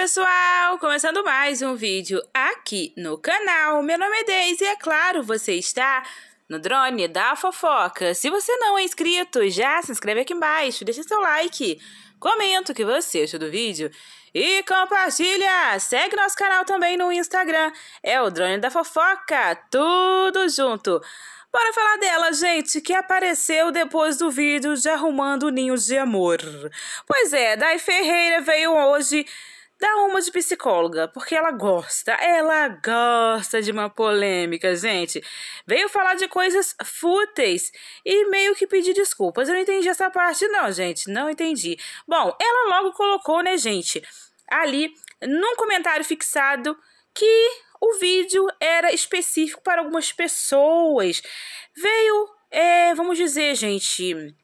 pessoal! Começando mais um vídeo aqui no canal. Meu nome é Deise e é claro, você está no Drone da Fofoca. Se você não é inscrito, já se inscreve aqui embaixo, deixa seu like, comenta o que você achou do vídeo e compartilha! Segue nosso canal também no Instagram, é o Drone da Fofoca, tudo junto! Bora falar dela, gente, que apareceu depois do vídeo de arrumando ninhos de amor. Pois é, Dai Ferreira veio hoje dá uma de psicóloga, porque ela gosta, ela gosta de uma polêmica, gente. Veio falar de coisas fúteis e meio que pedir desculpas. Eu não entendi essa parte, não, gente, não entendi. Bom, ela logo colocou, né, gente, ali num comentário fixado que o vídeo era específico para algumas pessoas. Veio, é, vamos dizer, gente,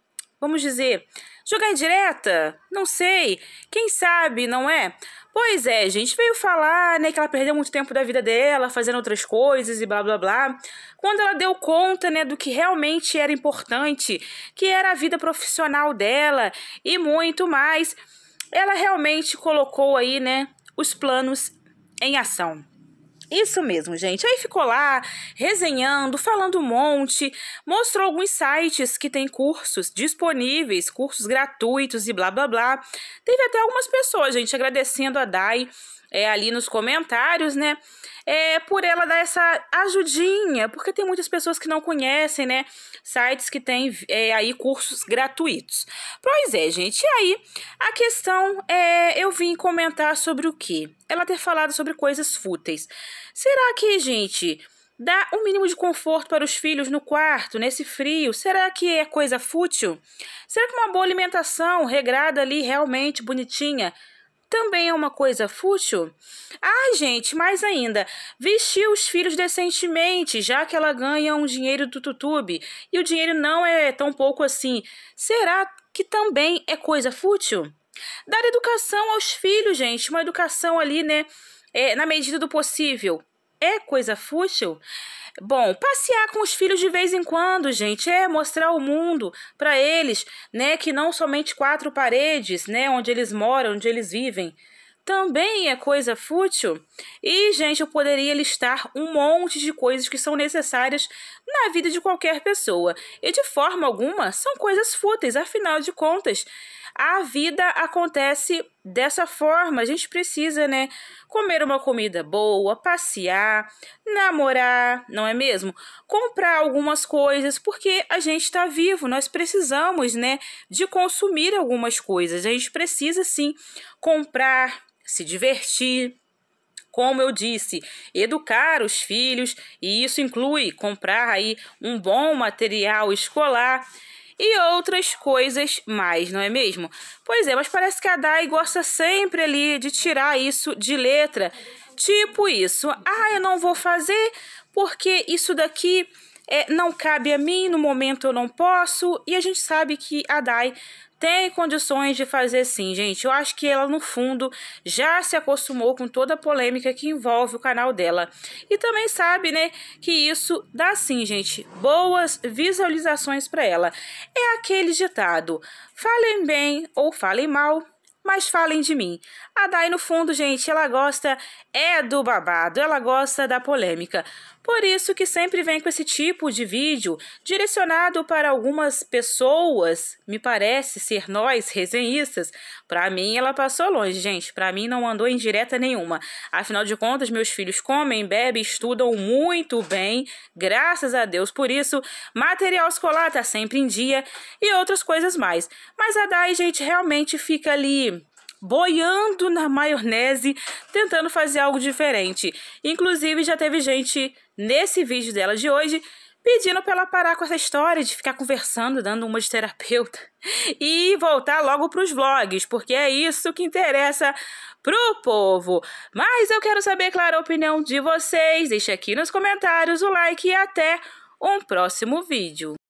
vamos dizer Jogar em direta, Não sei. Quem sabe, não é? Pois é, gente, veio falar, né, que ela perdeu muito tempo da vida dela, fazendo outras coisas e blá blá blá. Quando ela deu conta, né, do que realmente era importante, que era a vida profissional dela e muito mais, ela realmente colocou aí, né, os planos em ação. Isso mesmo, gente. Aí ficou lá resenhando, falando um monte, mostrou alguns sites que tem cursos disponíveis, cursos gratuitos e blá blá blá. Teve até algumas pessoas, gente, agradecendo a Dai é, ali nos comentários, né? é, por ela dar essa ajudinha, porque tem muitas pessoas que não conhecem, né? Sites que têm é, aí cursos gratuitos. Pois é, gente. E aí, a questão é: eu vim comentar sobre o que Ela ter falado sobre coisas fúteis. Será que, gente dá um mínimo de conforto para os filhos no quarto, nesse frio? Será que é coisa fútil? Será que uma boa alimentação regrada ali, realmente bonitinha, também é uma coisa fútil? Ah, gente, mais ainda, vestir os filhos decentemente, já que ela ganha um dinheiro do Tutube e o dinheiro não é tão pouco assim, será que também é coisa fútil? Dar educação aos filhos, gente, uma educação ali, né, é, na medida do possível, é coisa fútil? Bom, passear com os filhos de vez em quando, gente, é mostrar o mundo para eles, né, que não somente quatro paredes, né, onde eles moram, onde eles vivem também é coisa fútil. E, gente, eu poderia listar um monte de coisas que são necessárias na vida de qualquer pessoa. E de forma alguma são coisas fúteis, afinal de contas, a vida acontece dessa forma. A gente precisa, né, comer uma comida boa, passear, namorar, não é mesmo? Comprar algumas coisas, porque a gente está vivo, nós precisamos, né, de consumir algumas coisas. A gente precisa sim comprar se divertir. Como eu disse, educar os filhos, e isso inclui comprar aí um bom material escolar e outras coisas mais, não é mesmo? Pois é, mas parece que a Dai gosta sempre ali de tirar isso de letra. Tipo isso, ah, eu não vou fazer porque isso daqui é, não cabe a mim, no momento eu não posso, e a gente sabe que a Dai tem condições de fazer sim, gente. Eu acho que ela, no fundo, já se acostumou com toda a polêmica que envolve o canal dela. E também sabe, né, que isso dá sim, gente, boas visualizações para ela. É aquele ditado: falem bem ou falem mal, mas falem de mim. A Dai, no fundo, gente, ela gosta é do babado, ela gosta da polêmica. Por isso que sempre vem com esse tipo de vídeo direcionado para algumas pessoas, me parece ser nós resenhistas. Para mim ela passou longe, gente. Para mim não andou em direta nenhuma. Afinal de contas, meus filhos comem, bebem, estudam muito bem, graças a Deus por isso. Material escolar tá sempre em dia e outras coisas mais. Mas a Dai, gente, realmente fica ali boiando na maionese, tentando fazer algo diferente. Inclusive já teve gente nesse vídeo dela de hoje, pedindo para ela parar com essa história de ficar conversando, dando uma de terapeuta e voltar logo para os vlogs, porque é isso que interessa pro povo. Mas eu quero saber, claro, a opinião de vocês. Deixe aqui nos comentários o like e até um próximo vídeo.